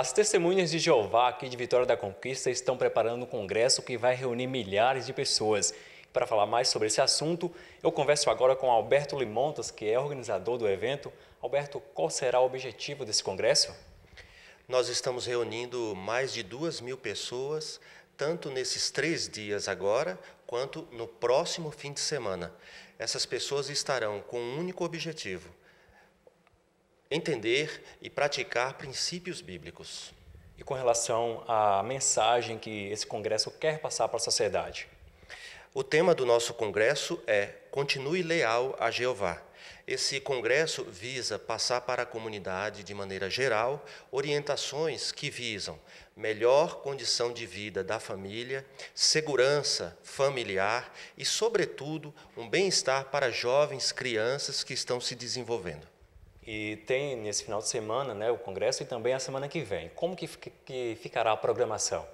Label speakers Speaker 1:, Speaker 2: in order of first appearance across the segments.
Speaker 1: As testemunhas de Jeová aqui de Vitória da Conquista estão preparando um congresso que vai reunir milhares de pessoas. Para falar mais sobre esse assunto, eu converso agora com Alberto Limontas, que é organizador do evento. Alberto, qual será o objetivo desse congresso?
Speaker 2: Nós estamos reunindo mais de duas mil pessoas, tanto nesses três dias agora, quanto no próximo fim de semana. Essas pessoas estarão com um único objetivo: entender e praticar princípios bíblicos. E com relação à mensagem que esse congresso quer passar para a sociedade? O tema do nosso congresso é Continue leal a Jeová. Esse congresso visa passar para a comunidade, de maneira geral, orientações que visam melhor condição de vida da família, segurança familiar e, sobretudo, um bem-estar para jovens crianças que
Speaker 1: estão se desenvolvendo. E tem nesse final de semana né, o congresso e também a semana que vem. Como que, que ficará a programação?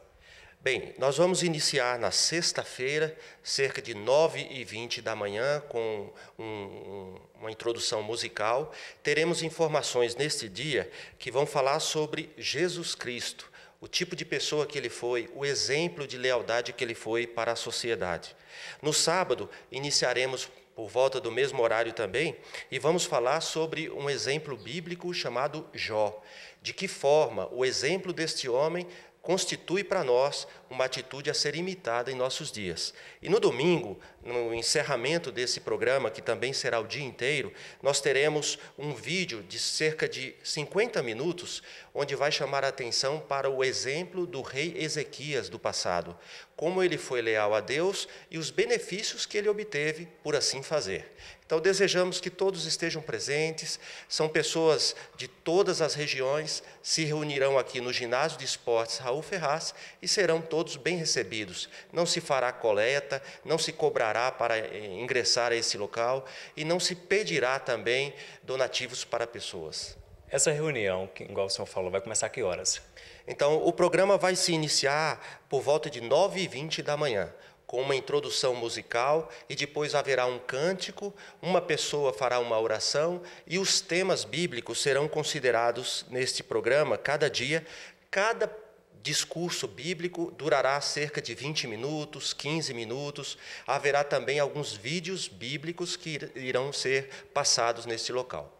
Speaker 1: Bem, nós vamos iniciar na
Speaker 2: sexta-feira, cerca de 9h20 da manhã, com um, uma introdução musical. Teremos informações neste dia que vão falar sobre Jesus Cristo, o tipo de pessoa que ele foi, o exemplo de lealdade que ele foi para a sociedade. No sábado, iniciaremos por volta do mesmo horário também, e vamos falar sobre um exemplo bíblico chamado Jó. De que forma o exemplo deste homem constitui para nós uma atitude a ser imitada em nossos dias. E no domingo, no encerramento desse programa, que também será o dia inteiro, nós teremos um vídeo de cerca de 50 minutos, onde vai chamar a atenção para o exemplo do rei Ezequias do passado, como ele foi leal a Deus e os benefícios que ele obteve por assim fazer. Então, desejamos que todos estejam presentes. São pessoas de todas as regiões, se reunirão aqui no Ginásio de Esportes Raul Ferraz e serão todos bem recebidos. Não se fará coleta, não se cobrará para eh, ingressar a esse local e não se pedirá também donativos para pessoas.
Speaker 1: Essa reunião, que, igual o senhor falou, vai começar a que
Speaker 2: horas? Então, o programa vai se iniciar por volta de 9h20 da manhã, com uma introdução musical e depois haverá um cântico, uma pessoa fará uma oração e os temas bíblicos serão considerados neste programa cada dia. Cada discurso bíblico durará cerca de 20 minutos, 15 minutos. Haverá também alguns vídeos bíblicos que irão ser
Speaker 1: passados neste local.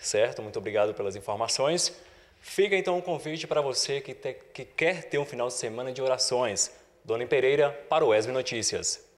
Speaker 1: Certo? Muito obrigado pelas informações. Fica então um convite para você que, te, que quer ter um final de semana de orações. Dona Pereira para o ESB Notícias.